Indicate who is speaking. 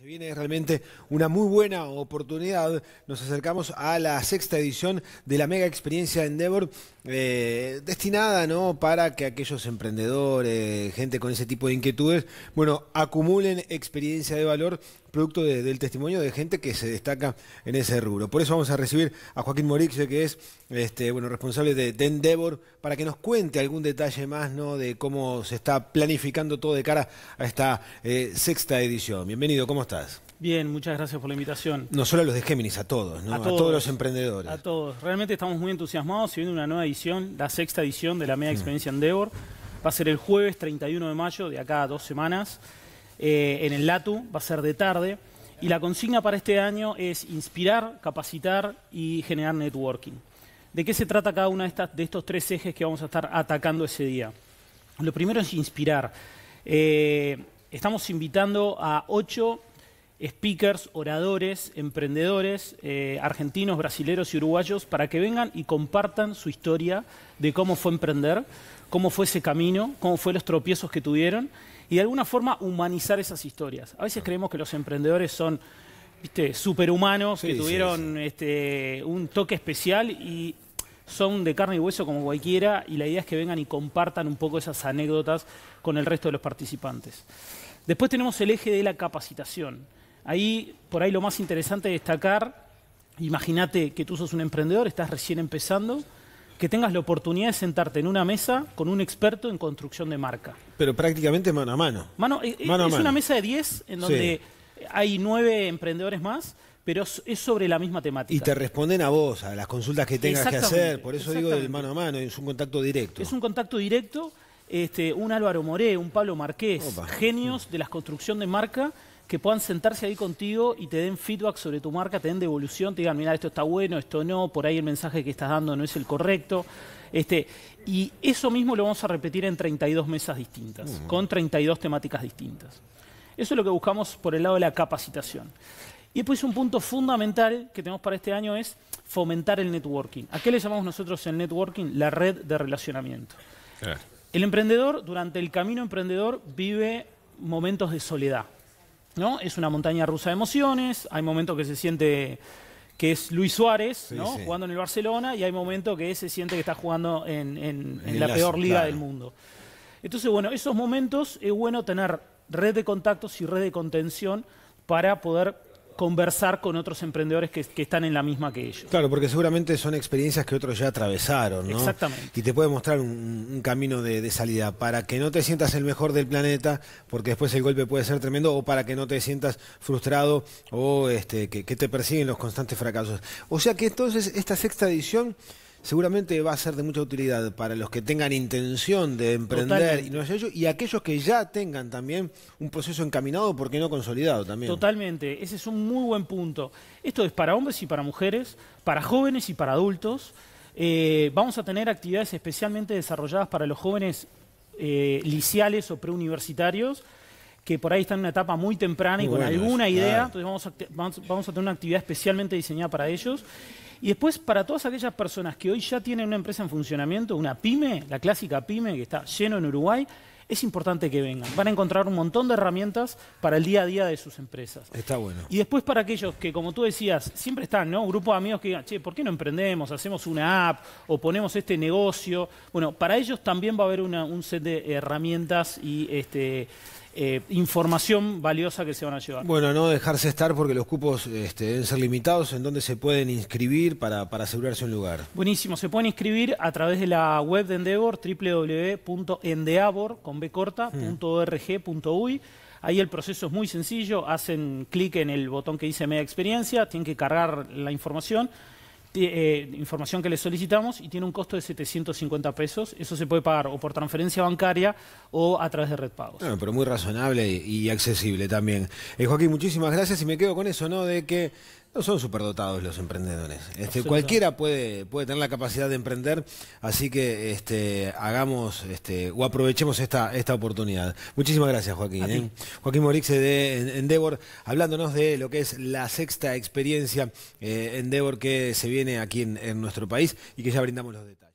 Speaker 1: Se viene realmente una muy buena oportunidad. Nos acercamos a la sexta edición de la mega experiencia Endeavor, eh, destinada ¿no? para que aquellos emprendedores, gente con ese tipo de inquietudes, bueno, acumulen experiencia de valor producto del testimonio de gente que se destaca en ese rubro. Por eso vamos a recibir a Joaquín Morix, que es este, bueno, responsable de, de, Endeavor, para que nos cuente algún detalle más de cómo se está planificando todo de cara a esta eh, sexta edición. Bienvenido, ¿cómo estás?
Speaker 2: Bien, muchas gracias por la invitación. No
Speaker 1: solo a los de Géminis, a todos, a todos, los emprendedores. A
Speaker 2: todos. Realmente estamos muy entusiasmados. Se viene una nueva edición, la sexta edición de la Media Experiencia Endeavor. Va a ser el jueves 31 de mayo, de acá a dos semanas. Eh, en el LATU, va a ser de tarde. Y la consigna para este año es inspirar, capacitar y generar networking. ¿De qué se trata cada uno de, estos tres ejes que vamos a estar atacando ese día? Lo primero es inspirar. Eh, estamos invitando a ocho speakers, oradores, emprendedores, eh, argentinos, brasileros y uruguayos, para que vengan y compartan su historia de cómo fue emprender, cómo fue ese camino, cómo fue los tropiezos que tuvieron y de alguna forma humanizar esas historias. A veces creemos que los emprendedores son ¿viste? superhumanos, que tuvieron Este, un toque especial y son de carne y hueso como cualquiera y la idea es que vengan y compartan un poco esas anécdotas con el resto de los participantes. Después tenemos el eje de la capacitación. Ahí, por ahí lo más interesante destacar, imagínate que tú sos un emprendedor, estás recién empezando que tengas la oportunidad de sentarte en una mesa con un experto en construcción de marca.
Speaker 1: Pero prácticamente mano a mano.
Speaker 2: Eh, eh, es, una mesa de 10 en donde hay nueve emprendedores más pero es sobre la misma temática. Y te
Speaker 1: responden a vos, a las consultas que tengas que hacer, por eso digo del mano
Speaker 2: a mano, es un contacto directo. Es un contacto directo, este, un Álvaro Moré, un Pablo Marqués, genios de la construcción de marca que puedan sentarse ahí contigo y te den feedback sobre tu marca, te den devolución, te digan, mira, esto está bueno, esto no, por ahí el mensaje que estás dando no es el correcto. Este, y eso mismo lo vamos a repetir en 32 mesas distintas, con 32 temáticas distintas. Eso es lo que buscamos por el lado de la capacitación. Y después un punto fundamental que tenemos para este año es fomentar el networking. ¿A qué le llamamos nosotros el networking? La red de relacionamiento. El emprendedor, durante el camino emprendedor, vive momentos de soledad. ¿no? Es una montaña rusa de emociones, hay momentos que se siente que es Luis Suárez, jugando en el Barcelona, y hay momentos que se siente que está jugando en, la peor liga del mundo. Entonces, bueno, esos momentos es bueno tener red de contactos y red de contención para poder conversar con otros emprendedores que, están en la misma que ellos.
Speaker 1: Claro, porque seguramente son experiencias que otros ya atravesaron, ¿no? Exactamente. Y te puede mostrar un, camino de, salida para que no te sientas el mejor del planeta, porque después el golpe puede ser tremendo, o para que no te sientas frustrado o este, que, que te persiguen los constantes fracasos. O sea que entonces esta sexta edición seguramente va a ser de mucha utilidad para los que tengan intención de emprender y y aquellos que ya tengan también
Speaker 2: un proceso encaminado, porque no consolidado también. Totalmente, ese es un muy buen punto. Esto es para hombres y para mujeres, para jóvenes y para adultos. Eh, vamos a tener actividades especialmente desarrolladas para los jóvenes eh, liciales o preuniversitarios que por ahí están en una etapa muy temprana y con alguna idea, entonces vamos vamos a tener una actividad especialmente diseñada para ellos. Y después, para todas aquellas personas que hoy ya tienen una empresa en funcionamiento, una pyme, la clásica pyme que está lleno en Uruguay, es importante que vengan. Van a encontrar un montón de herramientas para el día a día de sus empresas. Está bueno. Y después para aquellos que, como tú decías, siempre están, ¿no? Un grupo de amigos que digan, che, ¿por qué no emprendemos? Hacemos una app o ponemos este negocio. Bueno, para ellos también va a haber un set de herramientas y este, eh, información valiosa que se van a llevar.
Speaker 1: Bueno, no dejarse estar porque los cupos este, deben ser limitados. ¿En dónde se pueden inscribir para, para asegurarse un lugar?
Speaker 2: Buenísimo, se pueden inscribir a través de la web de Endeavor, www.endeavor.org.uy. Ahí el proceso es muy sencillo, hacen clic en el botón que dice media experiencia, tienen que cargar la información eh, información que le solicitamos y tiene un costo de 750 pesos. Eso se puede pagar o por transferencia bancaria o a través de Red Pagos.
Speaker 1: pero muy razonable y accesible también. Eh, Joaquín, muchísimas gracias y me quedo con eso, ¿no? De que no son superdotados los emprendedores. Este, cualquiera puede, puede tener la capacidad de emprender, así que este, hagamos este, o aprovechemos esta, esta oportunidad. Muchísimas gracias, Joaquín. ¿eh? Joaquín Morixe de Endeavor, hablándonos de lo que es la sexta experiencia eh, Endeavor que se viene aquí en nuestro país y que ya brindamos los detalles.